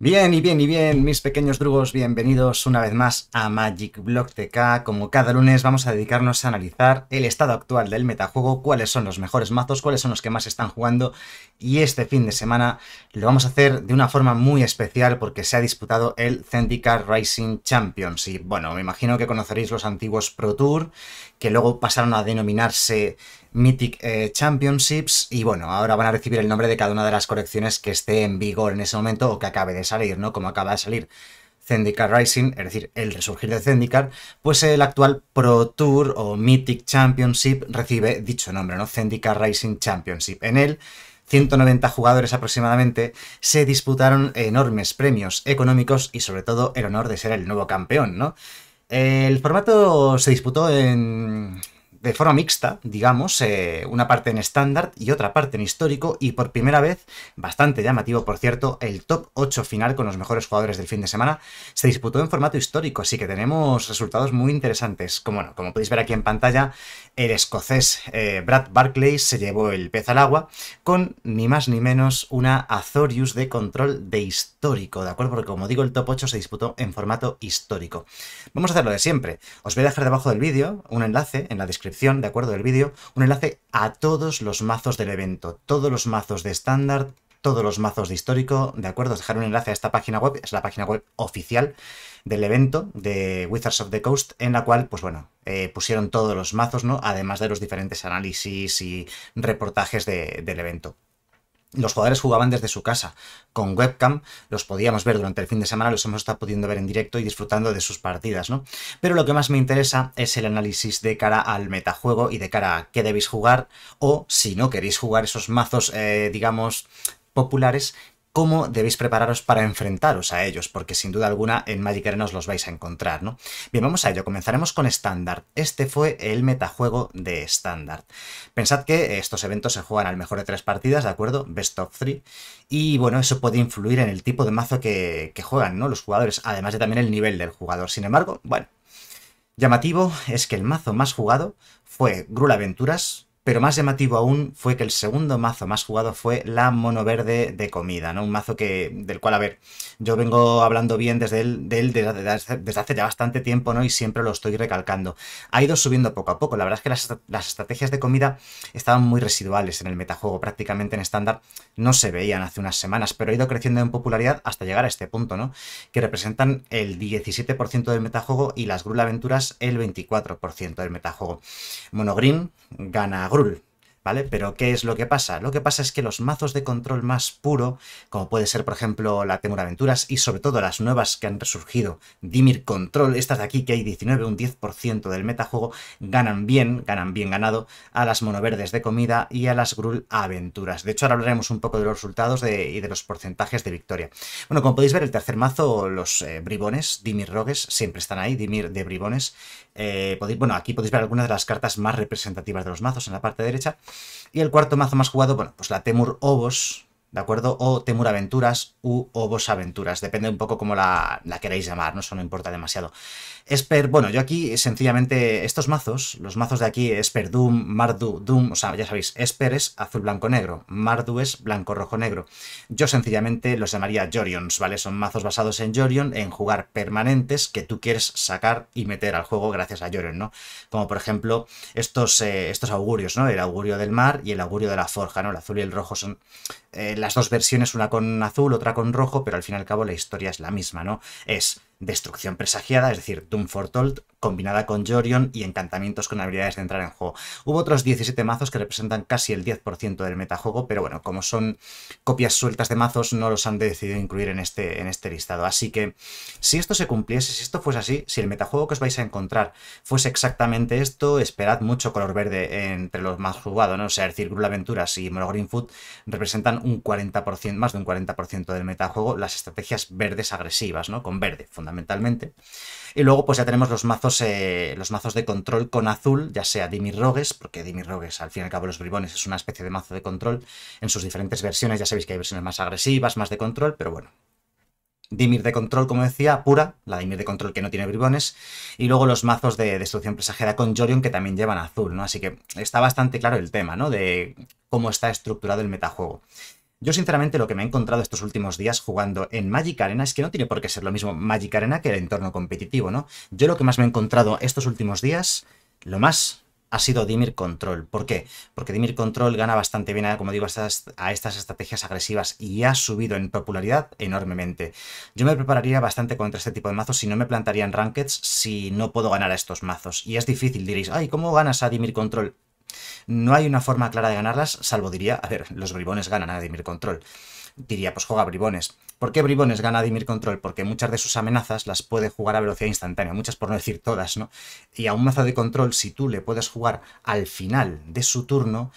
Bien, y bien, y bien, mis pequeños drugos, bienvenidos una vez más a Magic Block TK. Como cada lunes vamos a dedicarnos a analizar el estado actual del metajuego, cuáles son los mejores mazos, cuáles son los que más están jugando y este fin de semana lo vamos a hacer de una forma muy especial porque se ha disputado el Zendikar Rising Champions y bueno, me imagino que conoceréis los antiguos Pro Tour que luego pasaron a denominarse Mythic eh, Championships y bueno, ahora van a recibir el nombre de cada una de las colecciones que esté en vigor en ese momento o que acabe de salir, ¿no? Como acaba de salir Zendikar Rising, es decir, el resurgir de Zendikar, pues el actual Pro Tour o Mythic Championship recibe dicho nombre, ¿no? Zendikar Rising Championship. En él 190 jugadores aproximadamente, se disputaron enormes premios económicos y sobre todo el honor de ser el nuevo campeón, ¿no? El formato se disputó en de forma mixta, digamos, eh, una parte en estándar y otra parte en histórico, y por primera vez, bastante llamativo por cierto, el top 8 final con los mejores jugadores del fin de semana se disputó en formato histórico, así que tenemos resultados muy interesantes. Como, como podéis ver aquí en pantalla, el escocés eh, Brad Barclay se llevó el pez al agua con ni más ni menos una Azorius de control de histórico, ¿de acuerdo? Porque como digo, el top 8 se disputó en formato histórico. Vamos a hacerlo de siempre. Os voy a dejar debajo del vídeo un enlace en la descripción ¿de acuerdo? Del vídeo, un enlace a todos los mazos del evento, todos los mazos de estándar, todos los mazos de histórico, ¿de acuerdo? Os dejaré un enlace a esta página web, es la página web oficial del evento de Wizards of the Coast, en la cual, pues bueno, eh, pusieron todos los mazos, ¿no? Además de los diferentes análisis y reportajes del evento. Los jugadores jugaban desde su casa, con webcam, los podíamos ver durante el fin de semana, los hemos estado pudiendo ver en directo y disfrutando de sus partidas, ¿no? Pero lo que más me interesa es el análisis de cara al metajuego y de cara a qué debéis jugar o si no queréis jugar esos mazos, eh, digamos, populares, cómo debéis prepararos para enfrentaros a ellos, porque sin duda alguna en Magic Arena os los vais a encontrar, ¿no? Bien, vamos a ello, comenzaremos con estándar. Este fue el metajuego de estándar. Pensad que estos eventos se juegan al mejor de tres partidas, ¿de acuerdo? Best of three. Y bueno, eso puede influir en el tipo de mazo que, juegan, ¿no? Los jugadores, además de también el nivel del jugador. Sin embargo, bueno, llamativo es que el mazo más jugado fue Grul Aventuras, pero más llamativo aún fue que el segundo mazo más jugado fue la mono verde de comida, ¿no? Un mazo que, del cual, a ver, yo vengo hablando bien desde de desde, hace ya bastante tiempo, ¿no? Y siempre lo estoy recalcando. Ha ido subiendo poco a poco. La verdad es que las, estrategias de comida estaban muy residuales en el metajuego, prácticamente en estándar no se veían hace unas semanas, pero ha ido creciendo en popularidad hasta llegar a este punto, ¿no? Que representan el 17% del metajuego y las Grula Aventuras el 24% del metajuego. Monogreen gana 하루를 Pero ¿qué es lo que pasa? Lo que pasa es que los mazos de control más puro, como puede ser por ejemplo la Temur Aventuras y sobre todo las nuevas que han resurgido, Dimir Control, estas de aquí que hay 19, un 10% del metajuego, ganan bien, ganan bien ganado a las monoverdes de comida y a las Grul Aventuras. De hecho ahora hablaremos un poco de los resultados y de los porcentajes de victoria. Bueno, como podéis ver el tercer mazo, los eh, bribones, Dimir Rogues, siempre están ahí, Dimir de bribones. Eh, bueno, aquí podéis ver algunas de las cartas más representativas de los mazos en la parte derecha. Y el cuarto mazo más jugado, bueno, pues la Temur Obos... ¿de acuerdo? O Temur Aventuras u Obos Aventuras, depende un poco cómo la, la queráis llamar, ¿no? eso no importa demasiado. Esper, bueno, yo aquí sencillamente estos mazos, los mazos de aquí, Esper Doom, Mardu, Doom, o sea, ya sabéis, Esper es azul, blanco, negro, Mardu es blanco, rojo, negro. Yo sencillamente los llamaría Jorions, ¿vale? Son mazos basados en Jorion, en jugar permanentes que tú quieres sacar y meter al juego gracias a Jorion, ¿no? Como por ejemplo estos, eh, estos augurios, ¿no? El augurio del mar y el augurio de la forja, ¿no? El azul y el rojo son... Eh, las dos versiones, una con azul, otra con rojo, pero al fin y al cabo la historia es la misma, ¿no? Es Destrucción presagiada, es decir, Doom combinada con Jorion y encantamientos con habilidades de entrar en juego. Hubo otros 17 mazos que representan casi el 10% del metajuego, pero bueno, como son copias sueltas de mazos, no los han decidido incluir en este, en este listado. Así que, si esto se cumpliese, si esto fuese así, si el metajuego que os vais a encontrar fuese exactamente esto, esperad mucho color verde entre los más jugados, ¿no? O sea, el decir, de Aventuras y green Food representan un 40%, más de un 40% del metajuego, las estrategias verdes agresivas, ¿no? Con verde, fundamentalmente. Y luego pues ya tenemos los mazos, eh, los mazos de control con azul, ya sea Dimir Rogues, porque Dimir Rogues al fin y al cabo los bribones es una especie de mazo de control en sus diferentes versiones, ya sabéis que hay versiones más agresivas, más de control, pero bueno, Dimir de control, como decía, pura, la Dimir de control que no tiene bribones, y luego los mazos de destrucción presagera con Jorion que también llevan azul, ¿no? Así que está bastante claro el tema, ¿no? De cómo está estructurado el metajuego. Yo sinceramente lo que me he encontrado estos últimos días jugando en Magic Arena es que no tiene por qué ser lo mismo Magic Arena que el entorno competitivo, ¿no? Yo lo que más me he encontrado estos últimos días, lo más ha sido Dimir Control. ¿Por qué? Porque Dimir Control gana bastante bien, como digo, a estas, estrategias agresivas y ha subido en popularidad enormemente. Yo me prepararía bastante contra este tipo de mazos si no me plantaría en rankeds si no puedo ganar a estos mazos. Y es difícil, diréis, ay, ¿cómo ganas a Dimir Control? No hay una forma clara de ganarlas, salvo diría, a ver, los bribones ganan a Dimir Control. Diría, pues juega bribones. ¿Por qué bribones gana a Dimir Control? Porque muchas de sus amenazas las puede jugar a velocidad instantánea, muchas por no decir todas, ¿no? Y a un mazo de control, si tú le puedes jugar al final de su turno,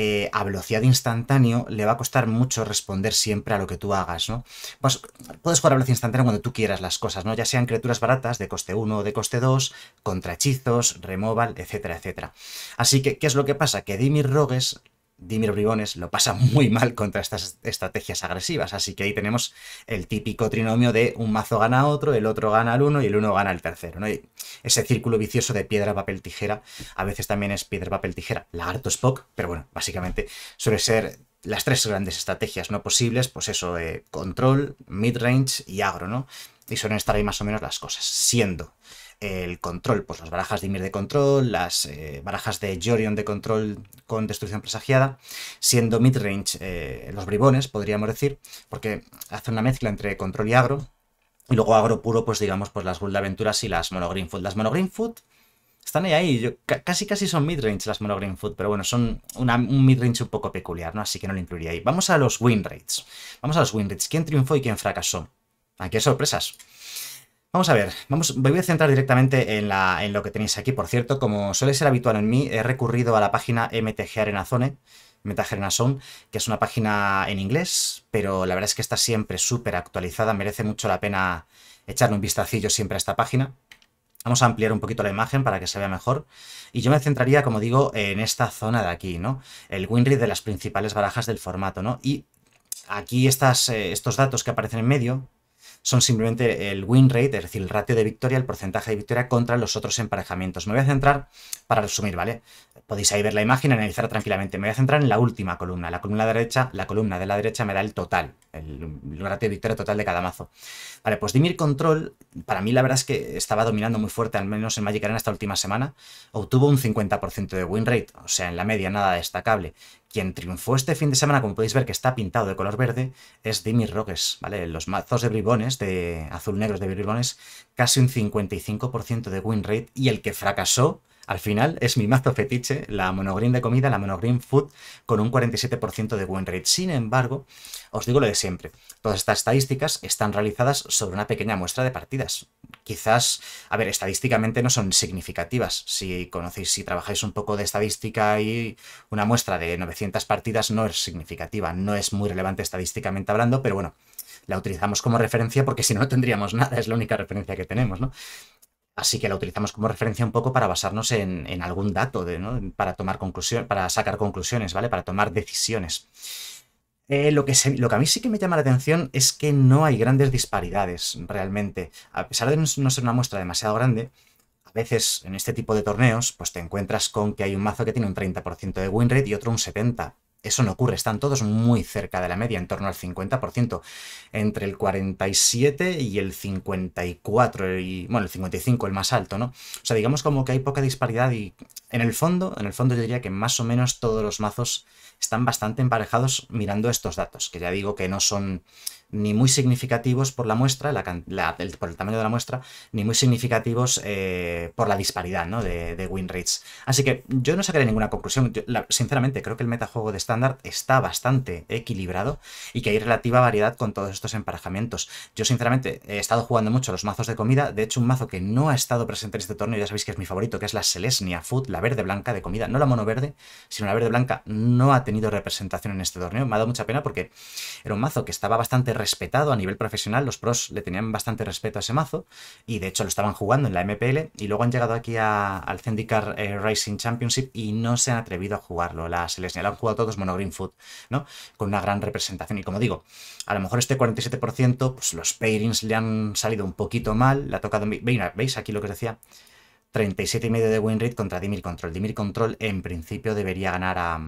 eh, a velocidad instantáneo le va a costar mucho responder siempre a lo que tú hagas, ¿no? Pues, puedes jugar a velocidad instantánea cuando tú quieras las cosas, ¿no? Ya sean criaturas baratas de coste 1 o de coste 2, contrahechizos, removal, etcétera, etcétera. Así que, ¿qué es lo que pasa? Que Dimir Rogues Dimir Bribones lo pasa muy mal contra estas estrategias agresivas, así que ahí tenemos el típico trinomio de un mazo gana a otro, el otro gana al uno y el uno gana al tercero, ¿no? ese círculo vicioso de piedra, papel, tijera, a veces también es piedra, papel, tijera, lagarto, Spock, pero bueno, básicamente suele ser las tres grandes estrategias no posibles, pues eso de eh, control, midrange y agro, ¿no? Y suelen estar ahí más o menos las cosas, siendo el control, pues las barajas de Ymir de control, las eh, barajas de Jorion de control con destrucción presagiada, siendo midrange eh, los bribones, podríamos decir, porque hace una mezcla entre control y agro, y luego agro puro, pues digamos, pues las Bull Aventuras y las Mono Las Mono Food están ahí, casi casi son midrange las Mono Food, pero bueno, son una, un midrange un poco peculiar, ¿no? Así que no lo incluiría ahí. Vamos a los win rates. Vamos a los win rates. ¿Quién triunfó y quién fracasó? Aquí ah, hay sorpresas. Vamos a ver, vamos, me voy a centrar directamente en, lo que tenéis aquí. Por cierto, como suele ser habitual en mí, he recurrido a la página MTG Arena Zone, que es una página en inglés, pero la verdad es que está siempre súper actualizada, merece mucho la pena echarle un vistacillo siempre a esta página. Vamos a ampliar un poquito la imagen para que se vea mejor. Y yo me centraría, como digo, en esta zona de aquí, ¿no? El winry de las principales barajas del formato, ¿no? Y aquí estas, eh, estos datos que aparecen en medio, son simplemente el win rate, es decir, el ratio de victoria, el porcentaje de victoria contra los otros emparejamientos. Me voy a centrar, para resumir, ¿vale? Podéis ahí ver la imagen, y analizar tranquilamente. Me voy a centrar en la última columna, la columna de la derecha, la columna de la derecha me da el total, el, el ratio de victoria total de cada mazo. Vale, pues Dimir Control, para mí la verdad es que estaba dominando muy fuerte, al menos en Magic Arena esta última semana, obtuvo un 50% de win rate, o sea, en la media nada destacable. Quien triunfó este fin de semana, como podéis ver que está pintado de color verde, es Dimi Rogues, ¿vale? Los mazos de bribones, de azul-negros de bribones, casi un 55% de win rate, y el que fracasó, al final es mi mazo fetiche, la monogreen de comida, la monogreen food, con un 47% de win rate. Sin embargo, os digo lo de siempre, todas estas estadísticas están realizadas sobre una pequeña muestra de partidas. Quizás, a ver, estadísticamente no son significativas. Si conocéis, si trabajáis un poco de estadística y una muestra de 900 partidas no es significativa, no es muy relevante estadísticamente hablando, pero bueno, la utilizamos como referencia porque si no, no tendríamos nada, es la única referencia que tenemos, ¿no? Así que la utilizamos como referencia un poco para basarnos en, algún dato, para tomar conclusión, para sacar conclusiones, ¿vale? Para tomar decisiones. Eh, lo, que lo que a mí sí que me llama la atención es que no hay grandes disparidades realmente. A pesar de no ser una muestra demasiado grande, a veces en este tipo de torneos, pues te encuentras con que hay un mazo que tiene un 30% de win rate y otro un 70%. Eso no ocurre, están todos muy cerca de la media, en torno al 50%, entre el 47 y el 54, y bueno, el 55 el más alto, ¿no? O sea, digamos como que hay poca disparidad y en el fondo, en el fondo yo diría que más o menos todos los mazos están bastante emparejados mirando estos datos, que ya digo que no son ni muy significativos por la muestra, por el tamaño de la muestra, ni muy significativos eh, por la disparidad de, win rates. Así que yo no sacaré ninguna conclusión. sinceramente, creo que el metajuego de estándar está bastante equilibrado y que hay relativa variedad con todos estos emparejamientos. Yo, sinceramente, he estado jugando mucho los mazos de comida. De hecho, un mazo que no ha estado presente en este torneo, ya sabéis que es mi favorito, que es la Selesnia Food, la verde blanca de comida. No la mono verde, sino la verde blanca no ha tenido representación en este torneo. Me ha dado mucha pena porque era un mazo que estaba bastante respetado a nivel profesional, los pros le tenían bastante respeto a ese mazo y de hecho lo estaban jugando en la MPL y luego han llegado aquí al Zendikar eh, Racing Championship y no se han atrevido a jugarlo, la Selesnia han jugado todos mono green ¿no? Con una gran representación y como digo, a lo mejor este 47%, pues los pairings le han salido un poquito mal, le ha tocado, veis aquí lo que os decía, 37,5 de win rate contra Dimir Control. Dimir Control en principio debería ganar a.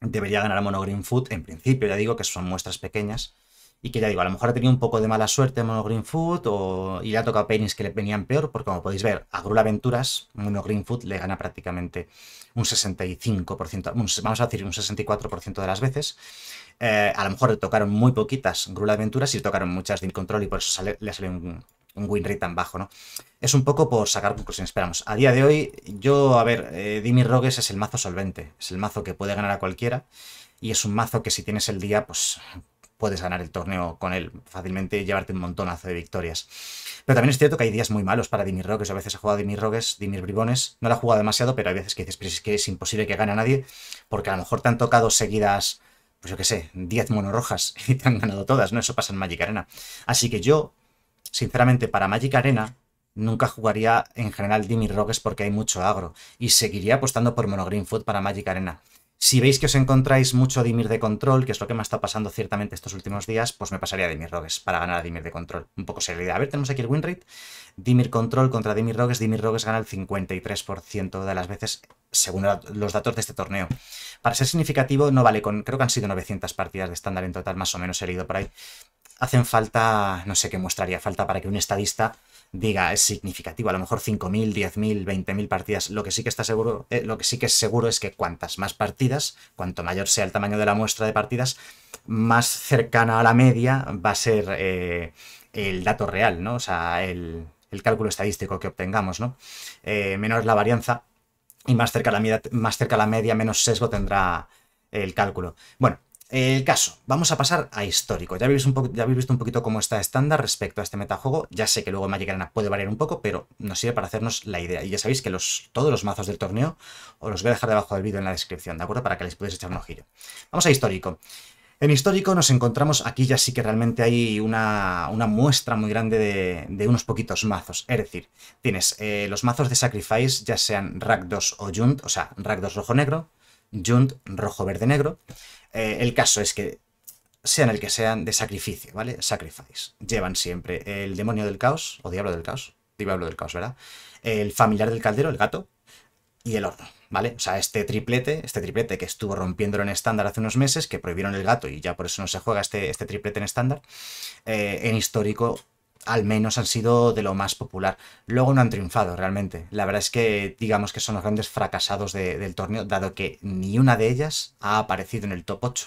Debería ganar a Mono Green Food. En principio, ya digo que son muestras pequeñas y que ya digo, a lo mejor ha tenido un poco de mala suerte Mono Green Food o, y le ha tocado paintings que le venían peor, porque como podéis ver, a Grula Aventuras, Mono Green Food le gana prácticamente un 65%, vamos a decir un 64% de las veces. Eh, a lo mejor le tocaron muy poquitas grula Aventuras y le tocaron muchas de Control y por eso le sale un, un win rate tan bajo, ¿no? Es un poco por sacar conclusiones, esperamos. A día de hoy, yo, a ver, eh, Rogues es el mazo solvente, es el mazo que puede ganar a cualquiera y es un mazo que si tienes el día, pues puedes ganar el torneo con él fácilmente, llevarte un montonazo de victorias. Pero también es cierto que hay días muy malos para Dimir Rogues. A veces ha jugado Dimir Rogues, Dimir Bribones. No la ha jugado demasiado, pero hay veces que dices, pero es que es imposible que gane a nadie, porque a lo mejor te han tocado seguidas, pues yo qué sé, 10 rojas y te han ganado todas, ¿no? Eso pasa en Magic Arena. Así que yo, sinceramente, para Magic Arena, nunca jugaría en general Dimir Rogues porque hay mucho agro y seguiría apostando por Mono Greenfoot para Magic Arena. Si veis que os encontráis mucho Dimir de control, que es lo que me está pasando ciertamente estos últimos días, pues me pasaría a Dimir Rogues para ganar a Dimir de control. Un poco seriedad. A ver, tenemos aquí el win rate. Dimir control contra Dimir Rogues. Dimir Rogues gana el 53% de las veces según los datos de este torneo. Para ser significativo, no vale con... Creo que han sido 900 partidas de estándar en total, más o menos herido por ahí hacen falta, no sé qué mostraría falta para que un estadista diga es significativo, a lo mejor 5.000, 10.000, 20.000 partidas. Lo que sí que está seguro, eh, lo que sí que es seguro es que cuantas más partidas, cuanto mayor sea el tamaño de la muestra de partidas, más cercana a la media va a ser eh, el dato real, ¿no? O sea, el, el cálculo estadístico que obtengamos, ¿no? Eh, menor la varianza y más cerca la, más cerca la media, menos sesgo tendrá el cálculo. Bueno, el caso, vamos a pasar a histórico. Ya habéis, ya habéis visto un poquito cómo está estándar respecto a este metajuego. Ya sé que luego Magic Arena puede variar un poco, pero nos sirve para hacernos la idea. Y ya sabéis que los, todos los mazos del torneo os los voy a dejar debajo del vídeo en la descripción, ¿de acuerdo? Para que les podáis echar un ojillo. Vamos a histórico. En histórico nos encontramos, aquí ya sí que realmente hay una, muestra muy grande de, unos poquitos mazos. Es decir, tienes eh, los mazos de Sacrifice, ya sean Rack 2 o Junt, o sea, Rack 2 rojo-negro, Junt rojo, verde, negro. Eh, el caso es que, sean el que sean, de sacrificio, ¿vale? Sacrifice. Llevan siempre el demonio del caos, o diablo del caos, diablo del caos, ¿verdad? El familiar del caldero, el gato, y el horno, ¿vale? O sea, este triplete, este triplete que estuvo rompiéndolo en estándar hace unos meses, que prohibieron el gato y ya por eso no se juega este, este triplete en estándar, eh, en histórico al menos han sido de lo más popular. Luego no han triunfado realmente. La verdad es que digamos que son los grandes fracasados del torneo, dado que ni una de ellas ha aparecido en el top 8.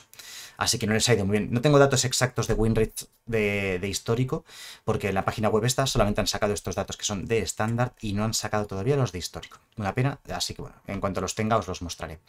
Así que no les ha ido muy bien. No tengo datos exactos de winrate de, de histórico, porque en la página web esta solamente han sacado estos datos que son de estándar y no han sacado todavía los de histórico. Una pena, así que bueno, en cuanto los tenga os los mostraré.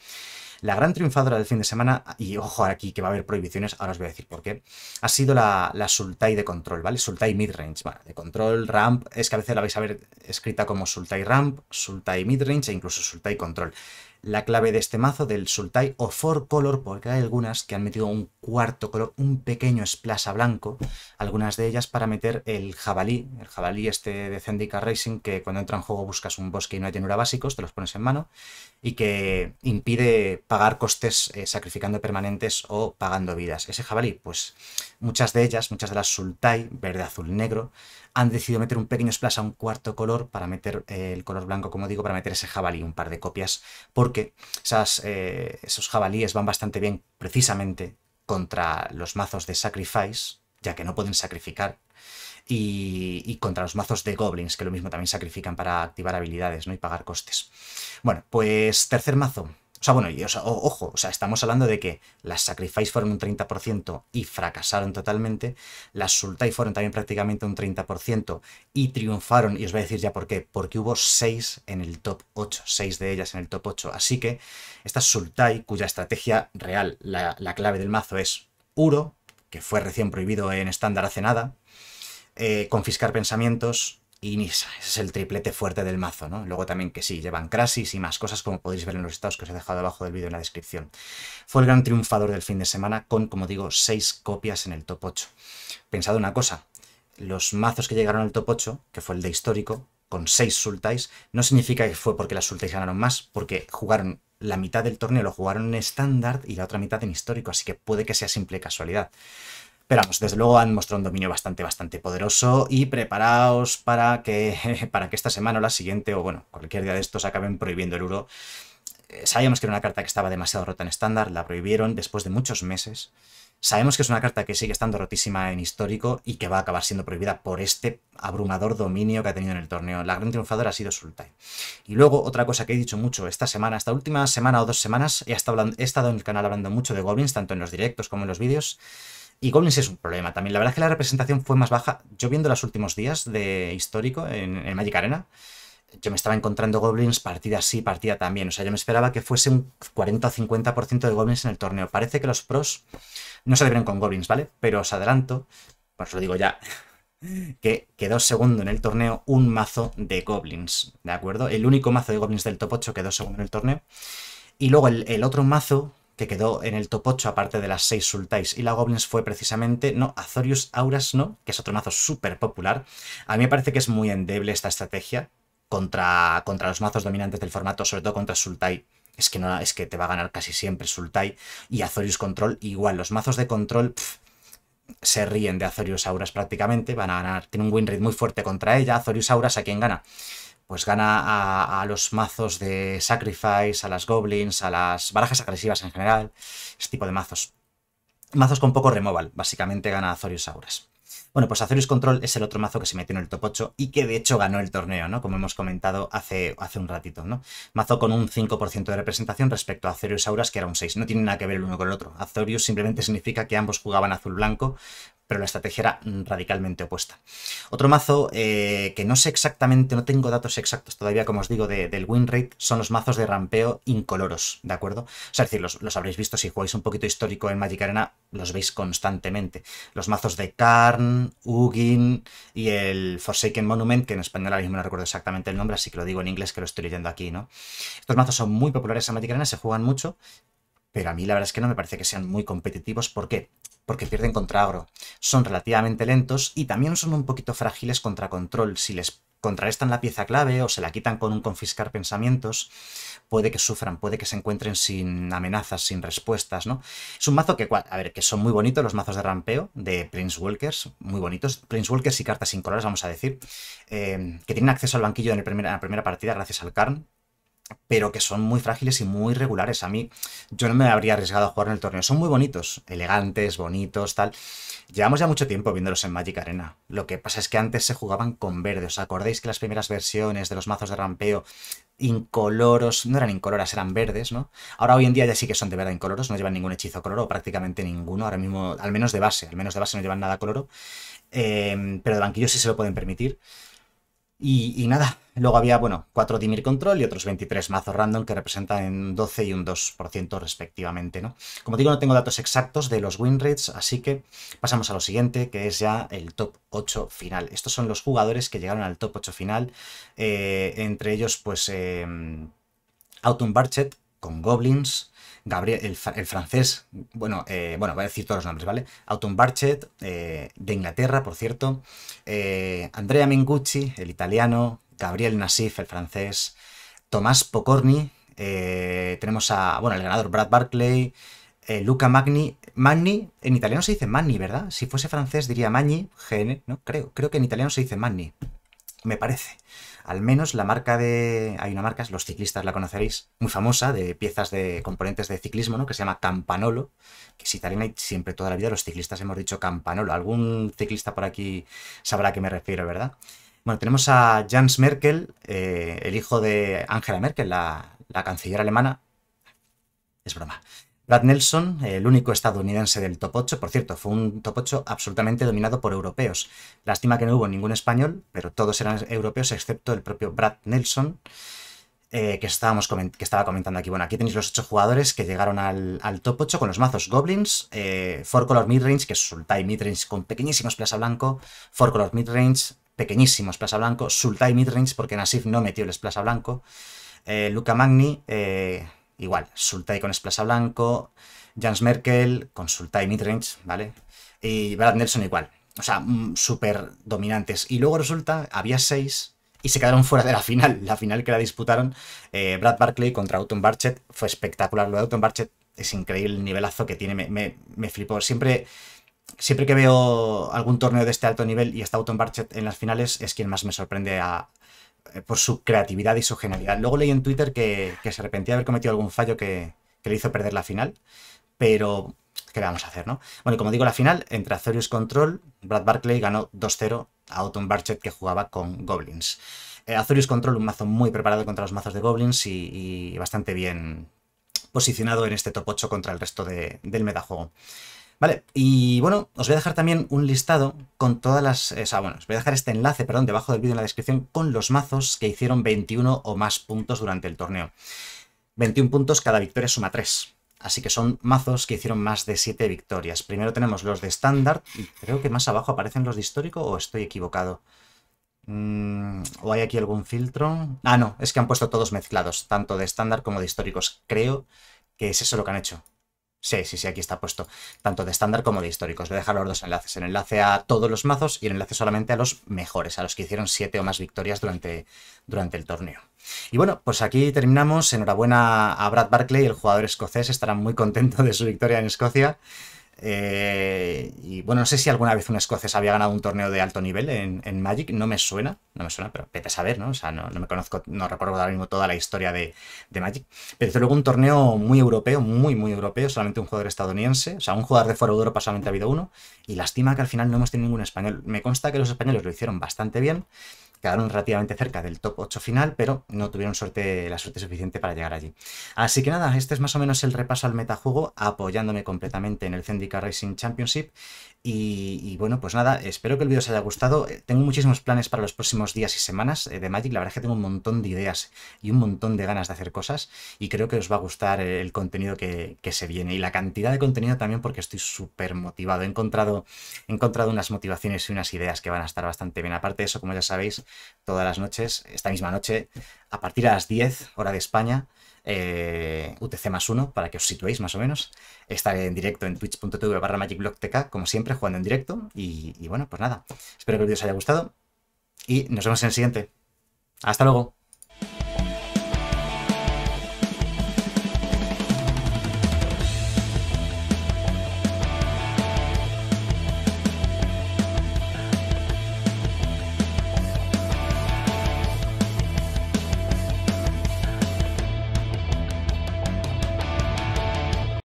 La gran triunfadora del fin de semana, y ojo aquí que va a haber prohibiciones, ahora os voy a decir por qué, ha sido la, Sultai de control, ¿vale? Sultai midrange, ¿vale? De control, ramp, es que a veces la vais a ver escrita como Sultai ramp, Sultai midrange e incluso Sultai control la clave de este mazo del Sultai o Four Color, porque hay algunas que han metido un cuarto color, un pequeño esplaza blanco, algunas de ellas para meter el jabalí, el jabalí este de Zendika Racing, que cuando entra en juego buscas un bosque y no hay tenura básicos, te los pones en mano, y que impide pagar costes eh, sacrificando permanentes o pagando vidas. Ese jabalí, pues muchas de ellas, muchas de las Sultai, verde, azul, negro, han decidido meter un pequeño splash a un cuarto color para meter eh, el color blanco, como digo, para meter ese jabalí, un par de copias, porque esas, eh, esos jabalíes van bastante bien precisamente contra los mazos de Sacrifice, ya que no pueden sacrificar, y, y, contra los mazos de Goblins, que lo mismo también sacrifican para activar habilidades ¿no? y pagar costes. Bueno, pues tercer mazo, o sea, bueno, y, ojo, o sea, estamos hablando de que las Sacrifice fueron un 30% y fracasaron totalmente, las Sultai fueron también prácticamente un 30% y triunfaron, y os voy a decir ya por qué, porque hubo 6 en el top 8, 6 de ellas en el top 8. Así que estas Sultai, cuya estrategia real, la, clave del mazo es Uro, que fue recién prohibido en estándar hace nada, eh, confiscar pensamientos, y Nisa. Ese es el triplete fuerte del mazo, ¿no? Luego también que sí, llevan Crasis y más cosas, como podéis ver en los estados que os he dejado abajo del vídeo en la descripción. Fue el gran triunfador del fin de semana con, como digo, 6 copias en el top 8. Pensad una cosa, los mazos que llegaron al top 8, que fue el de histórico, con 6 sultais, no significa que fue porque las sultais ganaron más, porque jugaron la mitad del torneo, lo jugaron en estándar y la otra mitad en histórico, así que puede que sea simple casualidad. Pero vamos, desde luego han mostrado un dominio bastante, bastante poderoso y preparaos para que, para que esta semana o la siguiente, o bueno, cualquier día de estos acaben prohibiendo el euro. Eh, sabíamos que era una carta que estaba demasiado rota en estándar, la prohibieron después de muchos meses. Sabemos que es una carta que sigue estando rotísima en histórico y que va a acabar siendo prohibida por este abrumador dominio que ha tenido en el torneo. La gran triunfadora ha sido Sultai. Y luego, otra cosa que he dicho mucho esta semana, esta última semana o dos semanas, he estado, he estado en el canal hablando mucho de Goblins, tanto en los directos como en los vídeos. Y Goblins es un problema también. La verdad es que la representación fue más baja. Yo viendo los últimos días de histórico en, Magic Arena, yo me estaba encontrando goblins partida sí, partida también. O sea, yo me esperaba que fuese un 40 o 50% de goblins en el torneo. Parece que los pros no se con goblins, ¿vale? Pero os adelanto, pues os lo digo ya, que quedó segundo en el torneo un mazo de goblins, ¿de acuerdo? El único mazo de goblins del top 8 quedó segundo en el torneo. Y luego el otro mazo, quedó en el top 8 aparte de las 6 Sultais y la Goblins fue precisamente, no, Azorius Auras no, que es otro mazo súper popular. A mí me parece que es muy endeble esta estrategia contra, contra los mazos dominantes del formato, sobre todo contra Sultai. Es que, no, es que te va a ganar casi siempre Sultai y Azorius Control. Igual, los mazos de control... se ríen de Azorius Auras prácticamente, van a ganar, tiene un win rate muy fuerte contra ella, Azorius Auras a quien gana pues gana a, los mazos de Sacrifice, a las Goblins, a las barajas agresivas en general, ese tipo de mazos. Mazos con poco removal, básicamente gana Azorius Auras. Bueno, pues Azorius Control es el otro mazo que se metió en el top 8 y que de hecho ganó el torneo, ¿no? Como hemos comentado hace, hace un ratito, ¿no? Mazo con un 5% de representación respecto a Azorius Auras, que era un 6. No tiene nada que ver el uno con el otro. Azorius simplemente significa que ambos jugaban azul-blanco, pero la estrategia era radicalmente opuesta. Otro mazo eh, que no sé exactamente, no tengo datos exactos todavía, como os digo, del win rate, son los mazos de rampeo incoloros, ¿de acuerdo? O sea, es decir, los, los, habréis visto si jugáis un poquito histórico en Magic Arena, los veis constantemente. Los mazos de Karn, Ugin y el Forsaken Monument, que en español ahora mismo no recuerdo exactamente el nombre, así que lo digo en inglés que lo estoy leyendo aquí, ¿no? Estos mazos son muy populares en Magic Arena, se juegan mucho, pero a mí la verdad es que no me parece que sean muy competitivos. ¿Por qué? Porque pierden contra agro. Son relativamente lentos y también son un poquito frágiles contra control. Si les contrarrestan la pieza clave o se la quitan con un confiscar pensamientos, puede que sufran, puede que se encuentren sin amenazas, sin respuestas, ¿no? Es un mazo que, a ver, que son muy bonitos los mazos de rampeo de Prince Walkers, muy bonitos, Prince Walkers y cartas sin colores, vamos a decir, eh, que tienen acceso al banquillo en, en la primera partida gracias al Karn, pero que son muy frágiles y muy regulares. A mí, yo no me habría arriesgado a jugar en el torneo. Son muy bonitos, elegantes, bonitos, tal. Llevamos ya mucho tiempo viéndolos en Magic Arena. Lo que pasa es que antes se jugaban con verdes. ¿Os acordáis que las primeras versiones de los mazos de rampeo incoloros, no eran incoloras, eran verdes, ¿no? Ahora hoy en día ya sí que son de verdad incoloros, no llevan ningún hechizo coloro, prácticamente ninguno, ahora mismo, al menos de base, al menos de base no llevan nada coloro, eh, pero de banquillo sí se lo pueden permitir. Y, nada, luego había, bueno, 4 Dimir Control y otros 23 Mazo random que representan un 12 y un 2% respectivamente, ¿no? Como digo, no tengo datos exactos de los win rates, así que pasamos a lo siguiente, que es ya el top 8 final. Estos son los jugadores que llegaron al top 8 final, eh, entre ellos, pues, em, Autumn Barchet con Goblins, Gabriel, el, francés, bueno, eh, bueno, voy a decir todos los nombres, ¿vale? Autumn Barchet, eh, de Inglaterra, por cierto, eh, Andrea Mingucci, el italiano, Gabriel Nassif, el francés, Tomás Pocorni, tenemos a, bueno, el ganador Brad Barclay, Luca Magni, Magni, en italiano se dice Magni, ¿verdad? Si fuese francés diría Magni, ¿no? Creo, creo que en italiano se dice Magni, me parece al menos la marca de... Hay una marca, los ciclistas la conoceréis, muy famosa, de piezas de componentes de ciclismo, ¿no? Que se llama Campanolo, que si italiana y siempre toda la vida los ciclistas hemos dicho Campanolo. Algún ciclista por aquí sabrá a qué me refiero, ¿verdad? Bueno, tenemos a Jans Merkel, eh, el hijo de Angela Merkel, la, la canciller alemana, Brad Nelson, el único estadounidense del top 8, por cierto, fue un top 8 absolutamente dominado por europeos. Lástima que no hubo ningún español, pero todos eran europeos excepto el propio Brad Nelson, eh, que, estábamos que estaba comentando aquí. Bueno, aquí tenéis los 8 jugadores que llegaron al, top 8 con los mazos Goblins, eh, Four Color Midrange, que es Sultai Midrange con pequeñísimos Plaza Blanco, Four Color Midrange, pequeñísimos Plaza Blanco, Sultai Midrange, porque Nasif no metió el Plaza Blanco, eh, Luca Magni, Igual, Sultai con Esplasa Blanco, Jans Merkel con Sultai Midrange, ¿vale? Y Brad Nelson igual. O sea, mm, súper dominantes. Y luego resulta, había seis y se quedaron fuera de la final. La final que la disputaron eh, Brad Barclay contra Autumn Barchett. Fue espectacular lo de Autumn Barchett. Es increíble el nivelazo que tiene. Me, me, flipó. Siempre siempre que veo algún torneo de este alto nivel y está Autumn Barchett en las finales, es quien más me sorprende a, eh, por su creatividad y su genialidad. Luego leí en Twitter que, se arrepentía de haber cometido algún fallo que, le hizo perder la final, pero ¿qué le vamos a hacer, no? Bueno, como digo, la final entre Azorius Control, Brad Barclay ganó 2-0 a Autumn Barchet que jugaba con Goblins. Eh, Azorius Control, un mazo muy preparado contra los mazos de Goblins y, bastante bien posicionado en este top 8 contra el resto del metajuego. Vale, y bueno, os voy a dejar también un listado con todas las... Eh, o bueno, os voy a dejar este enlace, perdón, debajo del vídeo en la descripción con los mazos que hicieron 21 o más puntos durante el torneo. 21 puntos, cada victoria suma 3. Así que son mazos que hicieron más de 7 victorias. Primero tenemos los de estándar y creo que más abajo aparecen los de histórico o estoy equivocado. Mm, ¿O hay aquí algún filtro? Ah, no, es que han puesto todos mezclados, tanto de estándar como de históricos. Creo que es eso lo que han hecho. Sí, sí, sí, aquí está puesto, tanto de estándar como de históricos. Voy a dejar los dos enlaces, el enlace a todos los mazos y el enlace solamente a los mejores, a los que hicieron siete o más victorias durante, durante el torneo. Y bueno, pues aquí terminamos. Enhorabuena a Brad Barclay, el jugador escocés, estará muy contento de su victoria en Escocia. Eh, y bueno, no sé si alguna vez un escocés había ganado un torneo de alto nivel en, Magic, no me suena, no me suena, pero vete a saber, ¿no? O sea, no, me conozco, no recuerdo ahora mismo toda la historia de, Magic. Pero desde luego un torneo muy europeo, muy, muy europeo, solamente un jugador estadounidense, o sea, un jugador de fuera de Europa solamente ha habido uno, y lástima que al final no hemos tenido ningún español. Me consta que los españoles lo hicieron bastante bien, quedaron relativamente cerca del top 8 final, pero no tuvieron suerte, la suerte suficiente para llegar allí. Así que nada, este es más o menos el repaso al metajuego, apoyándome completamente en el Zendika Racing Championship. Y, bueno, pues nada, espero que el vídeo os haya gustado. Eh, tengo muchísimos planes para los próximos días y semanas eh, de Magic. La verdad es que tengo un montón de ideas y un montón de ganas de hacer cosas. Y creo que os va a gustar eh, el contenido que, se viene. Y la cantidad de contenido también porque estoy súper motivado. He encontrado, he encontrado unas motivaciones y unas ideas que van a estar bastante bien. Aparte de eso, como ya sabéis, todas las noches, esta misma noche, a partir de las 10, hora de España, eh, UTC más 1, para que os situéis más o menos. Estaré en directo en twitch.tv barra magicblogtk, como siempre, jugando en directo. Y, y bueno, pues nada, espero que el vídeo os haya gustado y nos vemos en el siguiente. Hasta luego.